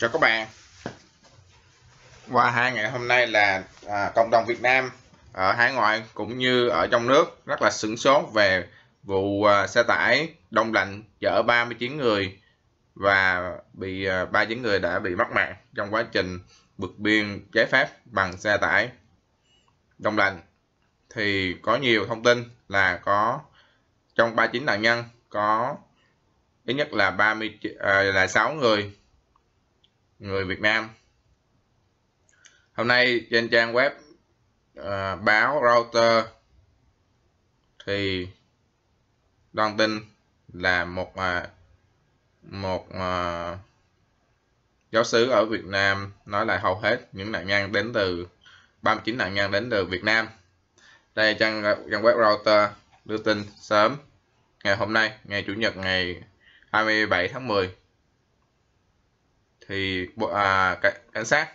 cho các bạn qua hai ngày hôm nay là à, cộng đồng Việt Nam ở hải ngoại cũng như ở trong nước rất là sửng sốt về vụ à, xe tải đông lạnh chở 39 người và bị à, 39 người đã bị mất mạng trong quá trình vượt biên trái phép bằng xe tải đông lạnh thì có nhiều thông tin là có trong 39 nạn nhân có ít nhất là 30 à, là 6 người người Việt Nam hôm nay trên trang web à, báo router thì đăng tin là một à, một à, giáo sứ ở Việt Nam nói là hầu hết những nạn nhân đến từ 39 nạn nhân đến từ Việt Nam đây trang trang web router đưa tin sớm ngày hôm nay ngày chủ nhật ngày 27 tháng 10 thì bộ, à, cảnh sát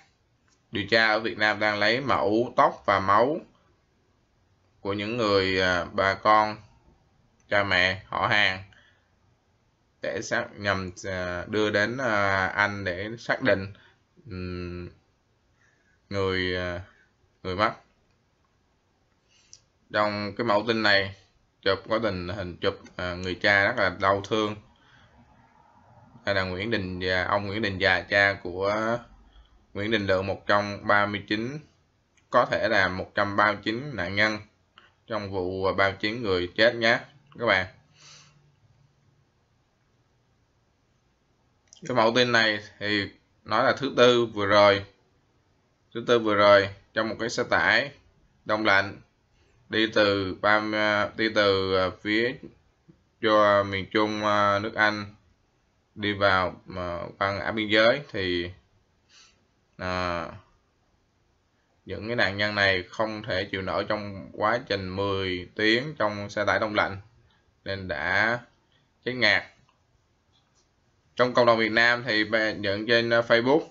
điều tra ở Việt Nam đang lấy mẫu tóc và máu của những người à, bà con cha mẹ họ hàng để xác nhằm à, đưa đến à, anh để xác định người à, người mất trong cái mẫu tin này chụp có tình hình chụp à, người cha rất là đau thương hay là Nguyễn Đình và ông Nguyễn Đình Già cha của Nguyễn Đình Lượng một trong 39 có thể là 139 nạn nhân trong vụ 39 người chết nhé các bạn. Cái mẫu tin này thì nói là thứ tư vừa rồi. Thứ tư vừa rồi trong một cái xe tải đông lạnh đi từ đi từ à, phía cho miền Trung à, nước Anh đi vào mà ờ, qua ngã biên giới thì à, những cái nạn nhân này không thể chịu nổi trong quá trình 10 tiếng trong xe tải đông lạnh nên đã chết ngạt trong cộng đồng Việt Nam thì những trên ờ, Facebook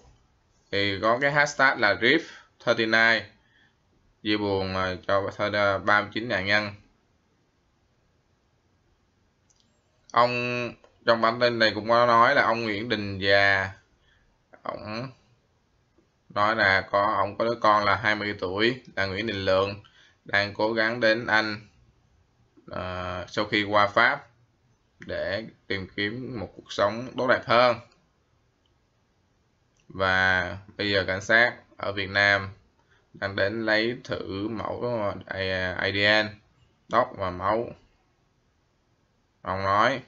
thì có cái hashtag là RIP 39 chia buồn cho 39 nạn nhân ông trong bản tin này cũng có nói là ông Nguyễn Đình già ông nói là có ông có đứa con là 20 tuổi là Nguyễn Đình Lượng đang cố gắng đến Anh uh, sau khi qua Pháp để tìm kiếm một cuộc sống tốt đẹp hơn và bây giờ cảnh sát ở Việt Nam đang đến lấy thử mẫu ờ, ADN tóc và máu ông nói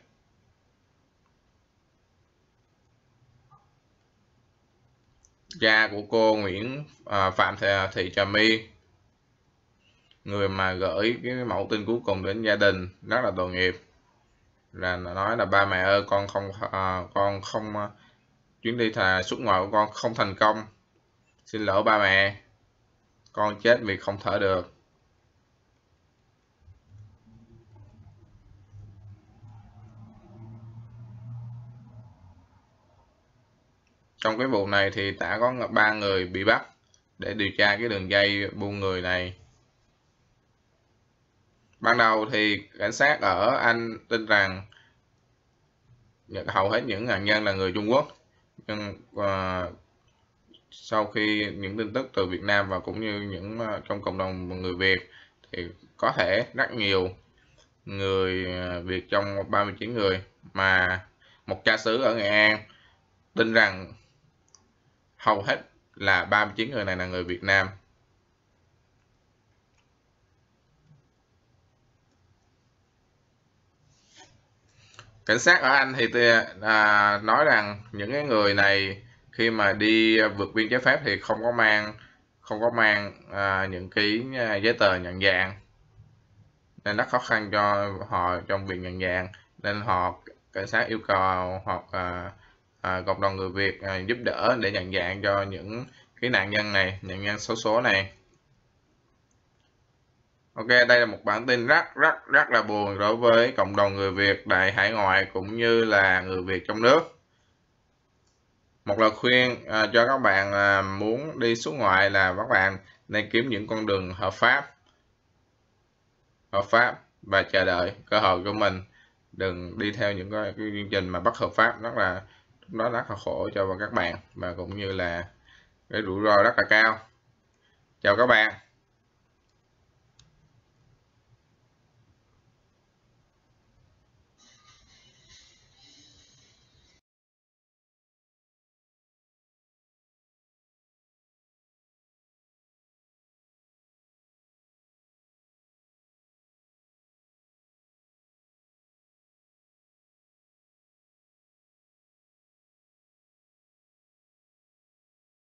cha của cô Nguyễn à, Phạm Thị Trà My người mà gửi cái mẫu tin cuối cùng đến gia đình rất là tội nghiệp là nói là ba mẹ ơi con không à, con không à, chuyến đi thà xuất ngoại của con không thành công xin lỗi ba mẹ con chết vì không thở được trong cái vụ này thì đã có ba người bị bắt để điều tra cái đường dây buôn người này ban đầu thì cảnh sát ở anh tin rằng hầu hết những nạn nhân là người trung quốc nhưng uh, sau khi những tin tức từ việt nam và cũng như những à, trong cộng đồng người việt thì có thể rất nhiều người à, việt trong 39 người mà một cha xứ ở nghệ an tin rằng hầu hết là 39 người này là người Việt Nam. Cảnh sát ở Anh thì à, nói rằng những cái người này khi mà đi vượt biên trái phép thì không có mang không có mang à, những ký à, giấy tờ nhận dạng nên rất khó khăn cho họ trong việc nhận dạng nên họ cảnh sát yêu cầu hoặc à, cộng đồng người Việt à, giúp đỡ để nhận dạng cho những cái nạn nhân này, nạn nhân xấu số này. Ok, đây là một bản tin rất rất rất là buồn đối với cộng đồng người Việt tại hải ngoại cũng như là người Việt trong nước. Một lời khuyên à, cho các bạn à, muốn đi xuất ngoại là các bạn nên kiếm những con đường hợp pháp, hợp pháp và chờ đợi cơ hội của mình. Đừng đi theo những cái chương trình mà bất hợp pháp rất là nó rất là khổ cho các bạn và cũng như là cái rủi ro rất là cao chào các bạn